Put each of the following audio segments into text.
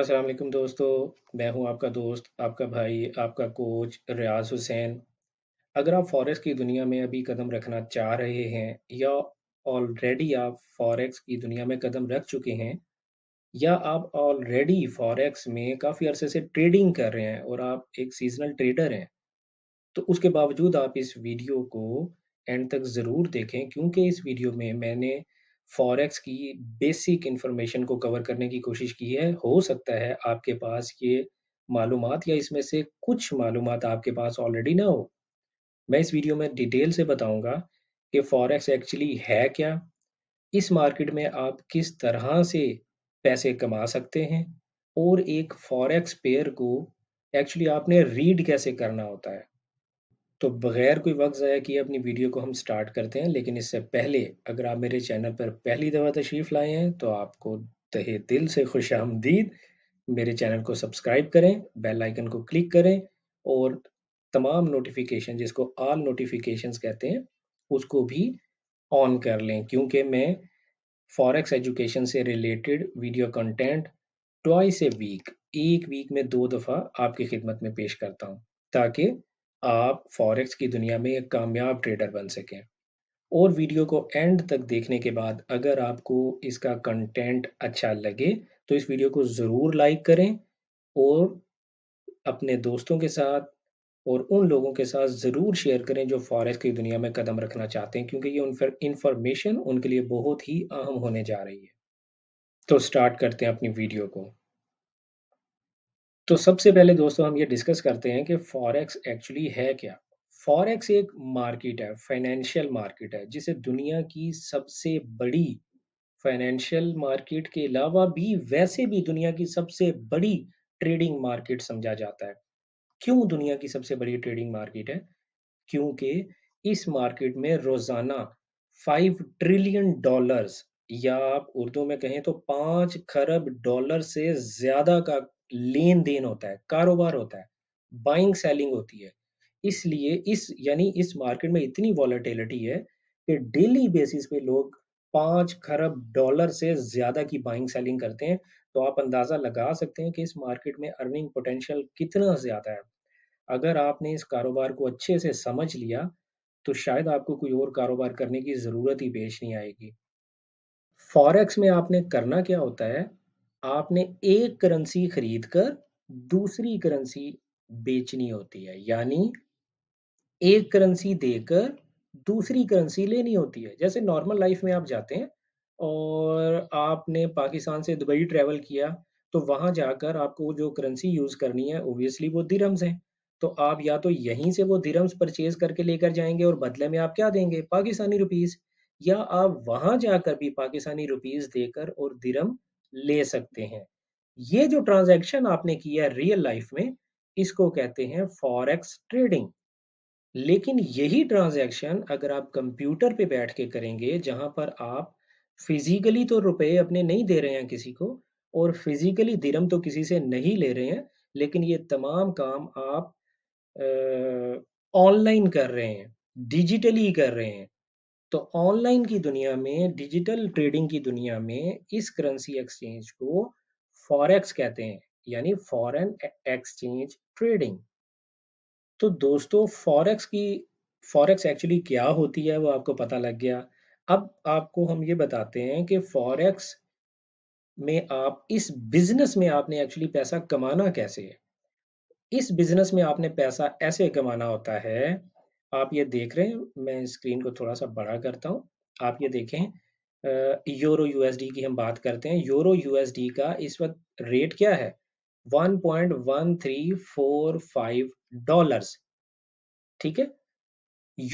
अस्सलाम वालेकुम दोस्तों मैं हूं आपका दोस्त आपका भाई आपका कोच रियाज हुसैन अगर आप फॉरेक्स की दुनिया में अभी कदम रखना चाह रहे हैं या ऑलरेडी आप फॉरेक्स की दुनिया में कदम रख चुके हैं या आप ऑलरेडी फॉरेक्स में काफ़ी अरसे से ट्रेडिंग कर रहे हैं और आप एक सीजनल ट्रेडर हैं तो उसके बावजूद आप इस वीडियो को एंड तक ज़रूर देखें क्योंकि इस वीडियो में मैंने फॉरेक्स की बेसिक इंफॉर्मेशन को कवर करने की कोशिश की है हो सकता है आपके पास ये मालूम या इसमें से कुछ मालूम आपके पास ऑलरेडी ना हो मैं इस वीडियो में डिटेल से बताऊंगा कि फॉरेक्स एक्चुअली है क्या इस मार्केट में आप किस तरह से पैसे कमा सकते हैं और एक फॉरेक्स पेयर को एक्चुअली आपने रीड कैसे करना होता है तो बगैर कोई वक्त ज़ाया किए अपनी वीडियो को हम स्टार्ट करते हैं लेकिन इससे पहले अगर आप मेरे चैनल पर पहली दफ़ा तशरीफ़ लाए हैं तो आपको तहे दिल से खुश आमदीद मेरे चैनल को सब्सक्राइब करें बेल आइकन को क्लिक करें और तमाम नोटिफिकेशन जिसको ऑल नोटिफिकेशंस कहते हैं उसको भी ऑन कर लें क्योंकि मैं फॉरेक्स एजुकेशन से related video content twice a week एक वीक में दो दफ़ा आपकी खिदमत में पेश करता हूँ ताकि आप फॉरेक्स की दुनिया में एक कामयाब ट्रेडर बन सकें और वीडियो को एंड तक देखने के बाद अगर आपको इसका कंटेंट अच्छा लगे तो इस वीडियो को ज़रूर लाइक करें और अपने दोस्तों के साथ और उन लोगों के साथ ज़रूर शेयर करें जो फॉरेक्स की दुनिया में कदम रखना चाहते हैं क्योंकि ये उन इन्फॉर्मेशन उनके लिए बहुत ही अहम होने जा रही है तो स्टार्ट करते हैं अपनी वीडियो को तो सबसे पहले दोस्तों हम ये डिस्कस करते हैं कि फॉरेक्स एक्चुअली है क्या फॉरेक्स एक मार्केट है फाइनेंशियल मार्केट है जिसे दुनिया की सबसे बड़ी फाइनेंशियल मार्केट के अलावा भी वैसे भी दुनिया की सबसे बड़ी ट्रेडिंग मार्केट समझा जाता है क्यों दुनिया की सबसे बड़ी ट्रेडिंग मार्केट है क्योंकि इस मार्केट में रोजाना फाइव ट्रिलियन डॉलर्स या आप उर्दू में कहें तो पांच खरब डॉलर से ज्यादा का लेन देन होता है कारोबार होता है बाइंग सेलिंग होती है इसलिए इस यानी इस मार्केट में इतनी वॉलेटिलिटी है कि डेली बेसिस पे लोग पाँच खरब डॉलर से ज़्यादा की बाइंग सेलिंग करते हैं तो आप अंदाज़ा लगा सकते हैं कि इस मार्केट में अर्निंग पोटेंशियल कितना ज़्यादा है अगर आपने इस कारोबार को अच्छे से समझ लिया तो शायद आपको कोई और कारोबार करने की ज़रूरत ही पेश नहीं आएगी फॉरेक्स में आपने करना क्या होता है आपने एक करेंसी खरीद कर दूसरी करेंसी बेचनी होती है यानी एक करेंसी देकर दूसरी करेंसी लेनी होती है जैसे नॉर्मल लाइफ में आप जाते हैं और आपने पाकिस्तान से दुबई ट्रेवल किया तो वहां जाकर आपको जो करेंसी यूज करनी है ओबियसली वो दिरम्स हैं तो आप या तो यहीं से वो दिरम्स परचेज करके लेकर जाएंगे और बदले में आप क्या देंगे पाकिस्तानी रुपीज या आप वहां जाकर भी पाकिस्तानी रुपीज देकर और दिरम ले सकते हैं ये जो ट्रांजैक्शन आपने किया रियल लाइफ में इसको कहते हैं फॉरेक्स ट्रेडिंग लेकिन यही ट्रांजैक्शन अगर आप कंप्यूटर पे बैठ के करेंगे जहां पर आप फिजिकली तो रुपए अपने नहीं दे रहे हैं किसी को और फिजिकली दिरम तो किसी से नहीं ले रहे हैं लेकिन ये तमाम काम आप ऑनलाइन कर रहे हैं डिजिटली कर रहे हैं तो ऑनलाइन की दुनिया में डिजिटल ट्रेडिंग की दुनिया में इस करेंसी एक्सचेंज को फॉरेक्स कहते हैं यानी फॉरेन एक्सचेंज ट्रेडिंग तो दोस्तों फॉरेक्स की फॉरेक्स एक्चुअली क्या होती है वो आपको पता लग गया अब आपको हम ये बताते हैं कि फॉरेक्स में आप इस बिजनेस में आपने एक्चुअली पैसा कमाना कैसे है इस बिजनेस में आपने पैसा ऐसे कमाना होता है आप ये देख रहे हैं मैं स्क्रीन को थोड़ा सा बड़ा करता हूँ आप ये देखें यूरो यूएसडी की हम बात करते हैं यूरो यूएसडी का इस वक्त रेट क्या है 1.1345 डॉलर्स ठीक है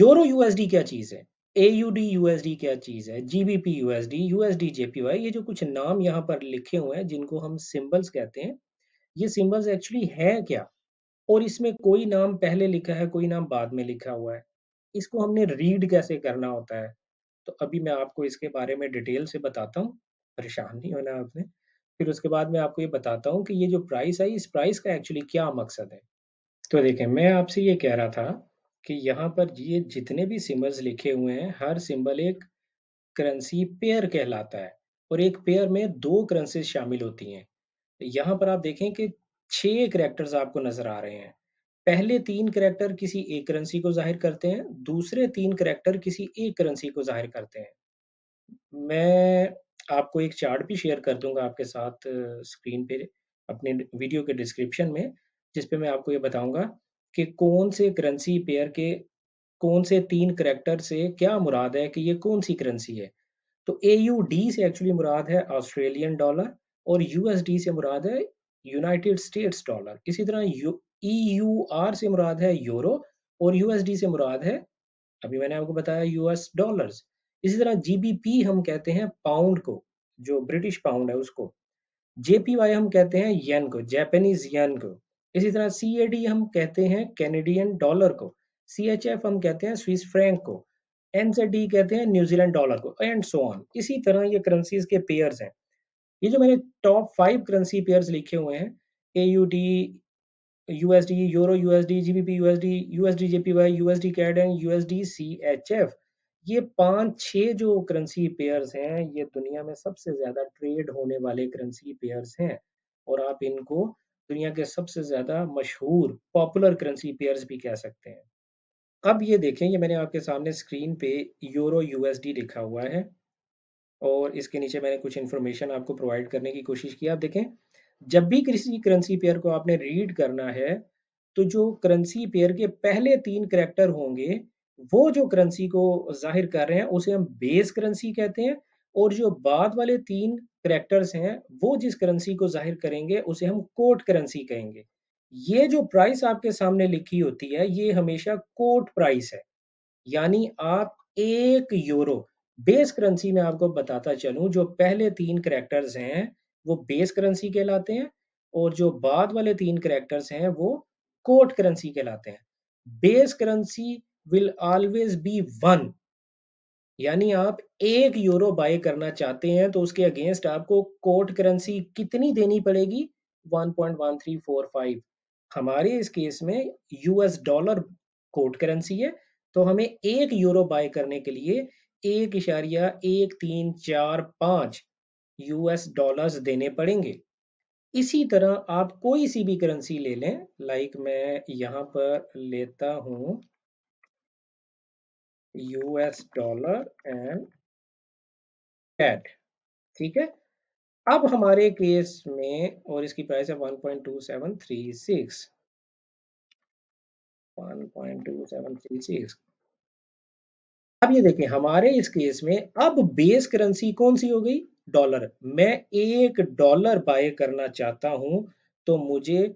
यूरो यूएसडी क्या चीज है एयूडी यूएसडी क्या चीज है जीबीपी यूएसडी यूएसडी जेपीवाई ये जो कुछ नाम यहाँ पर लिखे हुए हैं जिनको हम सिंबल्स कहते हैं ये सिंबल्स एक्चुअली है क्या और इसमें कोई नाम पहले लिखा है कोई नाम बाद में लिखा हुआ है इसको हमने रीड कैसे करना होता है तो अभी मैं आपको इसके बारे में डिटेल से बताता हूँ परेशान नहीं होना आपने फिर उसके बाद मैं आपको ये बताता हूँ कि ये जो प्राइस आई इस प्राइस का एक्चुअली क्या मकसद है तो देखें मैं आपसे ये कह रहा था कि यहाँ पर ये जितने भी सिम्बल्स लिखे हुए हैं हर सिंबल एक करेंसी पेयर कहलाता है और एक पेयर में दो करेंसीज शामिल होती हैं यहाँ पर आप देखें कि छह करेक्टर्स आपको नजर आ रहे हैं पहले तीन करेक्टर किसी एक करेंसी को जाहिर करते हैं दूसरे तीन करेक्टर किसी एक करेंसी को जाहिर करते हैं मैं आपको एक चार्ट भी शेयर कर दूंगा आपके साथ स्क्रीन पे अपने वीडियो के डिस्क्रिप्शन में जिसपे मैं आपको ये बताऊंगा कि कौन से करेंसी पेयर के कौन से तीन करेक्टर से क्या मुराद है कि ये कौन सी करेंसी है तो ए से एक्चुअली मुराद है ऑस्ट्रेलियन डॉलर और यूएसडी से मुराद है यूनाइटेड स्टेट्स डॉलर इसी तरह ई यू आर e से मुराद है यूरो और यूएसडी से मुराद है अभी मैंने आपको बताया यूएस डॉलर्स इसी तरह जीबीपी हम कहते हैं पाउंड को जो ब्रिटिश पाउंड है उसको जेपीवाई हम कहते हैं येन को जैपनीज येन को इसी तरह सी हम कहते हैं कैनेडियन डॉलर को सी हम कहते हैं स्विस फ्रैंक को एनजेडी कहते हैं न्यूजीलैंड डॉलर को एंड सो ऑन इसी तरह ये करेंसीज के पेयर्स हैं ये जो मैंने टॉप फाइव करेंसी पेयर्स लिखे हुए हैं A U D U S D euro U S D G B P U S D U S D J P Y U S D CAD and U S D C H F ये पांच छह जो currency pairs हैं ये दुनिया में सबसे ज्यादा ट्रेड होने वाले करेंसी पेयर्स हैं और आप इनको दुनिया के सबसे ज्यादा मशहूर पॉपुलर करेंसी पेयर्स भी कह सकते हैं अब ये देखें ये मैंने आपके सामने स्क्रीन पे यूरो यूएसडी लिखा हुआ है और इसके नीचे मैंने कुछ इन्फॉर्मेशन आपको प्रोवाइड करने की कोशिश की आप देखें जब भी किसी करेंसी पेयर को आपने रीड करना है तो जो करेंसी पेयर के पहले तीन करेक्टर होंगे वो जो करेंसी को जाहिर कर रहे हैं उसे हम बेस करेंसी कहते हैं और जो बाद वाले तीन करेक्टर्स हैं वो जिस करेंसी को जाहिर करेंगे उसे हम कोट करेंसी कहेंगे ये जो प्राइस आपके सामने लिखी होती है ये हमेशा कोट प्राइस है यानी आप एक यूरो बेस करेंसी में आपको बताता चलूं जो पहले तीन करेक्टर्स हैं वो बेस करेंसी कहलाते हैं और जो बाद वाले तीन करेक्टर्स हैं वो कोट करेंसी कहलाते हैं base currency will always be one यानी आप एक यूरो बाय करना चाहते हैं तो उसके अगेंस्ट आपको कोट करेंसी कितनी देनी पड़ेगी 1.1345 हमारे इस केस में यूएस डॉलर कोट करेंसी है तो हमें एक यूरो बाय करने के लिए एक इशारिया एक तीन चार पाँच यूएस डॉलर्स देने पड़ेंगे इसी तरह आप कोई सी भी करेंसी ले लें लाइक मैं यहाँ पर लेता हूँ यूएस डॉलर एंड कैट ठीक है अब हमारे केस में और इसकी प्राइस है 1.2736 1.2736 अब ये देखें हमारे इस केस में अब बेस करेंसी कौन सी हो गई डॉलर मैं एक डॉलर बाय करना चाहता हूं तो मुझे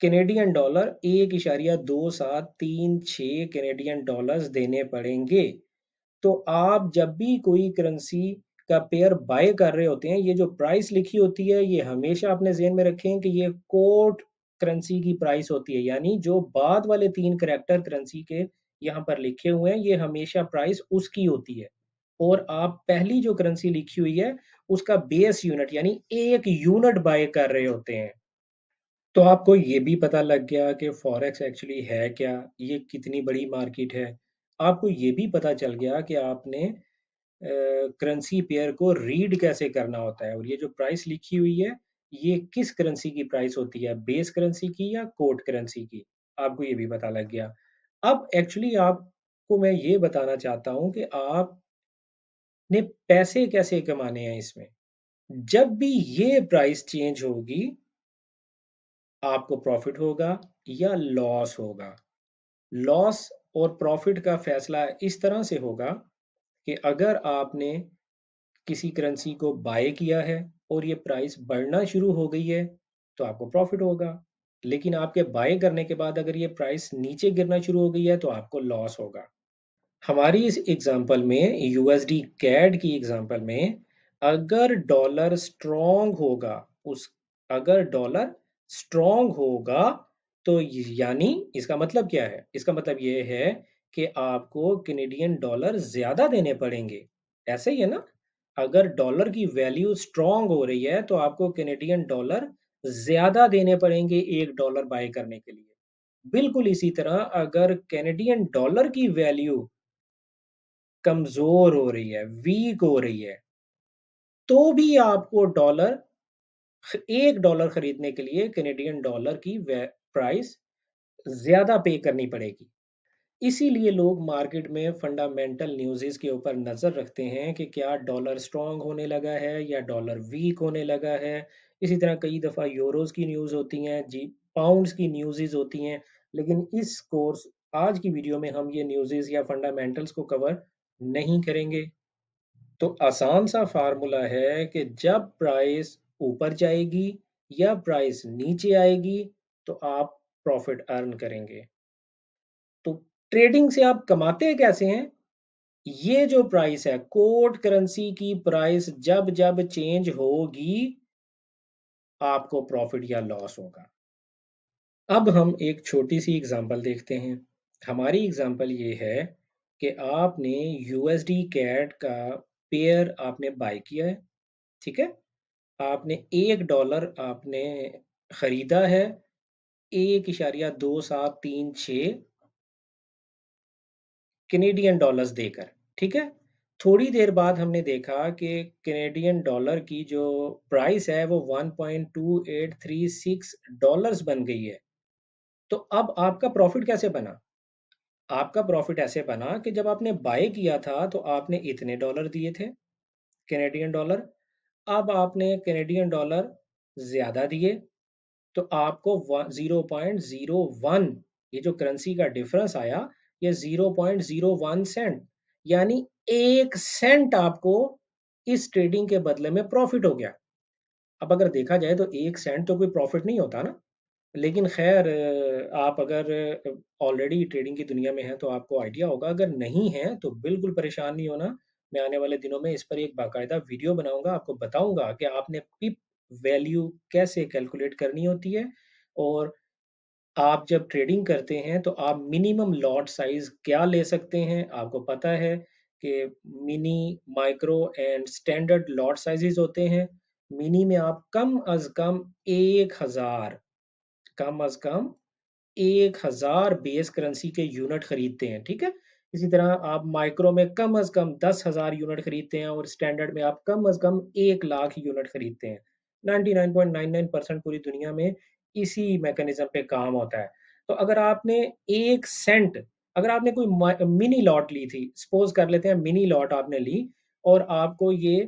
कैनेडियन डॉलर एक इशारिया दो सात तीन छ कैनेडियन डॉलर्स देने पड़ेंगे तो आप जब भी कोई करेंसी का पेयर बाय कर रहे होते हैं ये जो प्राइस लिखी होती है ये हमेशा अपने जेन में रखें कि ये कोट करेंसी की प्राइस होती है यानी जो बाद वाले तीन करेक्टर करेंसी के यहाँ पर लिखे हुए हैं ये हमेशा प्राइस उसकी होती है और आप पहली जो करेंसी लिखी हुई है उसका बेस यूनिट यानी एक यूनिट बाय कर रहे होते हैं तो आपको ये भी पता लग गया कि फॉरेक्स एक्चुअली है क्या ये कितनी बड़ी मार्केट है आपको ये भी पता चल गया कि आपने करेंसी पेयर को रीड कैसे करना होता है और ये जो प्राइस लिखी हुई है ये किस करेंसी की प्राइस होती है बेस करेंसी की या कोर्ट करेंसी की आपको ये भी पता लग गया अब एक्चुअली आपको मैं ये बताना चाहता हूं कि आप ने पैसे कैसे कमाने हैं इसमें जब भी ये प्राइस चेंज होगी आपको प्रॉफिट होगा या लॉस होगा लॉस और प्रॉफिट का फैसला इस तरह से होगा कि अगर आपने किसी करेंसी को बाय किया है और ये प्राइस बढ़ना शुरू हो गई है तो आपको प्रॉफिट होगा लेकिन आपके बाय करने के बाद अगर ये प्राइस नीचे गिरना शुरू हो गई है तो आपको लॉस होगा हमारी इस एग्जांपल में यूएसडी कैड की एग्जांपल में अगर डॉलर स्ट्रॉन्ग होगा उस अगर डॉलर स्ट्रॉन्ग होगा तो यानी इसका मतलब क्या है इसका मतलब ये है कि आपको कैनेडियन डॉलर ज्यादा देने पड़ेंगे ऐसे ही है ना अगर डॉलर की वैल्यू स्ट्रॉन्ग हो रही है तो आपको कैनेडियन डॉलर ज़्यादा देने पड़ेंगे एक डॉलर बाय करने के लिए बिल्कुल इसी तरह अगर कैनेडियन डॉलर की वैल्यू कमज़ोर हो रही है वीक हो रही है तो भी आपको डॉलर एक डॉलर खरीदने के लिए कैनेडियन डॉलर की प्राइस ज़्यादा पे करनी पड़ेगी इसीलिए लोग मार्केट में फंडामेंटल न्यूजेस के ऊपर नज़र रखते हैं कि क्या डॉलर स्ट्रांग होने लगा है या डॉलर वीक होने लगा है इसी तरह कई दफ़ा यूरोज़ की न्यूज़ होती हैं जी पाउंड्स की न्यूज़ होती हैं लेकिन इस कोर्स आज की वीडियो में हम ये न्यूजेज या फंडामेंटल्स को कवर नहीं करेंगे तो आसान सा फार्मूला है कि जब प्राइस ऊपर जाएगी या प्राइस नीचे आएगी तो आप प्रॉफिट अर्न करेंगे तो ट्रेडिंग से आप कमाते कैसे हैं ये जो प्राइस है कोट करेंसी की प्राइस जब जब चेंज होगी आपको प्रॉफिट या लॉस होगा अब हम एक छोटी सी एग्जांपल देखते हैं हमारी एग्जांपल ये है कि आपने यूएसडी कैट का पेयर आपने बाय किया है ठीक है आपने एक डॉलर आपने खरीदा है एक इशारिया दो सात तीन छ कनेडियन डॉलर्स देकर ठीक है थोड़ी देर बाद हमने देखा कि कैनेडियन डॉलर की जो प्राइस है वो 1.2836 डॉलर्स बन गई है तो अब आपका प्रॉफिट कैसे बना आपका प्रॉफिट ऐसे बना कि जब आपने बाय किया था तो आपने इतने डॉलर दिए थे कैनेडियन डॉलर अब आपने कैनेडियन डॉलर ज़्यादा दिए तो आपको जीरो पॉइंट जीरो वन ये जो करेंसी का डिफरेंस आया ये zero point zero one cent यानी एक सेंट आपको इस ट्रेडिंग के बदले में प्रॉफिट हो गया अब अगर देखा जाए तो एक सेंट तो कोई प्रॉफिट नहीं होता ना लेकिन खैर आप अगर ऑलरेडी ट्रेडिंग की दुनिया में हैं तो आपको आइडिया होगा अगर नहीं है तो बिल्कुल परेशान नहीं होना मैं आने वाले दिनों में इस पर एक बाकायदा वीडियो बनाऊंगा आपको बताऊंगा कि आपने पिप वैल्यू कैसे कैलकुलेट करनी होती है और आप जब ट्रेडिंग करते हैं तो आप मिनिमम लॉट साइज क्या ले सकते हैं आपको पता है कि mini micro and standard lot sizes होते हैं मिनी में आप कम अज कम एक हजार कम अज कम एक हजार बेस करेंसी के यूनिट खरीदते हैं ठीक है इसी तरह आप माइक्रो में कम अज कम दस हजार यूनिट खरीदते हैं और स्टैंडर्ड में आप कम अज कम एक लाख यूनिट खरीदते हैं 99.99 परसेंट पूरी दुनिया में इसी मैकेनिज्म पे काम होता है तो अगर आपने एक सेंट अगर आपने कोई मिनी लॉट ली थी सपोज कर लेते हैं मिनी लॉट आपने ली और आपको ये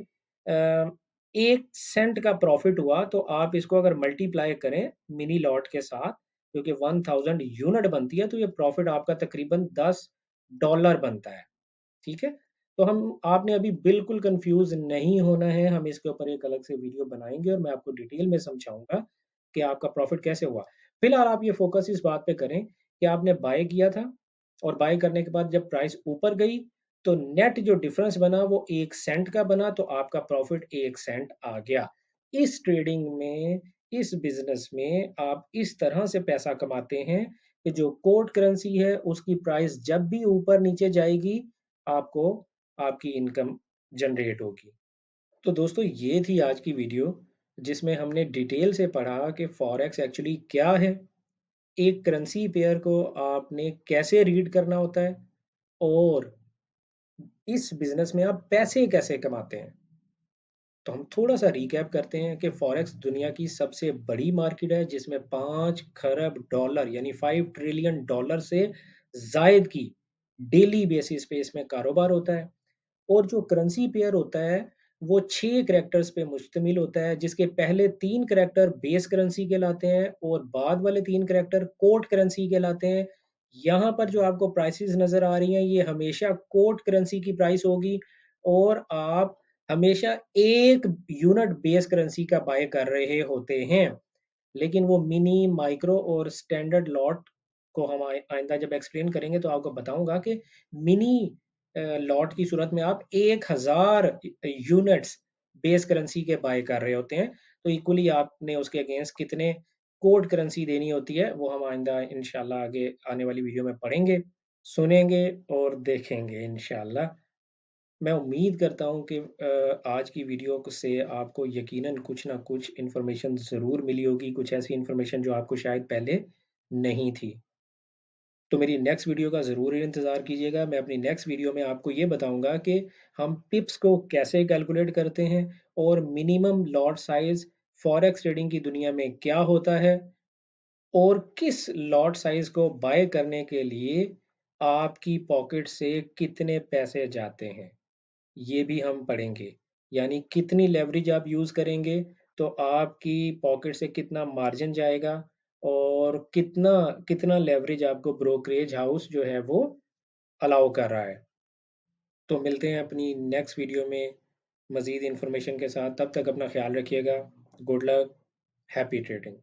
आ, एक सेंट का प्रॉफिट हुआ तो आप इसको अगर मल्टीप्लाई करें मिनी लॉट के साथ क्योंकि वन थाउजेंड यूनिट बनती है तो ये प्रॉफिट आपका तकरीबन दस डॉलर बनता है ठीक है तो हम आपने अभी बिल्कुल कंफ्यूज नहीं होना है हम इसके ऊपर एक अलग से वीडियो बनाएंगे और मैं आपको डिटेल में समझाऊंगा कि आपका प्रॉफिट कैसे हुआ फिलहाल आप ये फोकस इस बात पे करें कि आपने बाय किया था और बाय करने के बाद जब प्राइस ऊपर गई तो नेट जो डिफरेंस बना वो एक सेंट का बना तो आपका प्रॉफिट एक सेंट आ गया इस ट्रेडिंग में इस बिजनेस में आप इस तरह से पैसा कमाते हैं कि जो कोर्ट करेंसी है उसकी प्राइस जब भी ऊपर नीचे जाएगी आपको आपकी इनकम जनरेट होगी तो दोस्तों ये थी आज की वीडियो जिसमें हमने डिटेल से पढ़ा कि फॉरेक्स एक्चुअली क्या है एक करेंसी पेयर को आपने कैसे रीड करना होता है और इस बिजनेस में आप पैसे कैसे कमाते हैं तो हम थोड़ा सा रिकैप करते हैं कि फॉरेक्स दुनिया की सबसे बड़ी मार्केट है जिसमें पाँच खरब डॉलर यानी फाइव ट्रिलियन डॉलर से जायद की डेली बेसिस पे इसमें कारोबार होता है और जो करेंसी पेयर होता है वो छह करेक्टर्स पे मुश्तमिल होता है जिसके पहले तीन करेक्टर बेस करेंसी के लाते हैं और बाद वाले तीन करेक्टर कोर्ट करेंसी के लाते हैं यहाँ पर जो आपको प्राइसेस नज़र आ रही हैं ये हमेशा कोट करेंसी की प्राइस होगी और आप हमेशा एक यूनिट बेस करेंसी का बाय कर रहे होते हैं लेकिन वो मिनी माइक्रो और स्टैंडर्ड लॉट को हम आइंदा जब एक्सप्लेन करेंगे तो आपको बताऊंगा कि मिनी लॉट की सूरत में आप एक हजार यूनिट्स बेस करेंसी के बाय कर रहे होते हैं तो इक्वली आपने उसके अगेंस्ट कितने कोड करेंसी देनी होती है वो हम आइंदा इनशाला आगे आने वाली वीडियो में पढ़ेंगे सुनेंगे और देखेंगे इनशाला मैं उम्मीद करता हूं कि आज की वीडियो से आपको यकीनन कुछ ना कुछ इन्फॉर्मेशन ज़रूर मिली होगी कुछ ऐसी इन्फॉर्मेशन जो आपको शायद पहले नहीं थी तो मेरी नेक्स्ट वीडियो का ज़रूर इंतज़ार कीजिएगा मैं अपनी नेक्स्ट वीडियो में आपको ये बताऊंगा कि हम पिप्स को कैसे कैलकुलेट करते हैं और minimum lot size forex trading की दुनिया में क्या होता है और किस लॉट साइज़ को बाय करने के लिए आपकी पॉकेट से कितने पैसे जाते हैं ये भी हम पढ़ेंगे यानी कितनी लेवरेज आप यूज़ करेंगे तो आपकी पॉकेट से कितना मार्जिन जाएगा और कितना कितना लेवरेज आपको ब्रोकरेज हाउस जो है वो अलाउ कर रहा है तो मिलते हैं अपनी नेक्स्ट वीडियो में मज़ीद इंफॉर्मेशन के साथ तब तक अपना ख्याल रखिएगा गुड लक हैप्पी ट्रेडिंग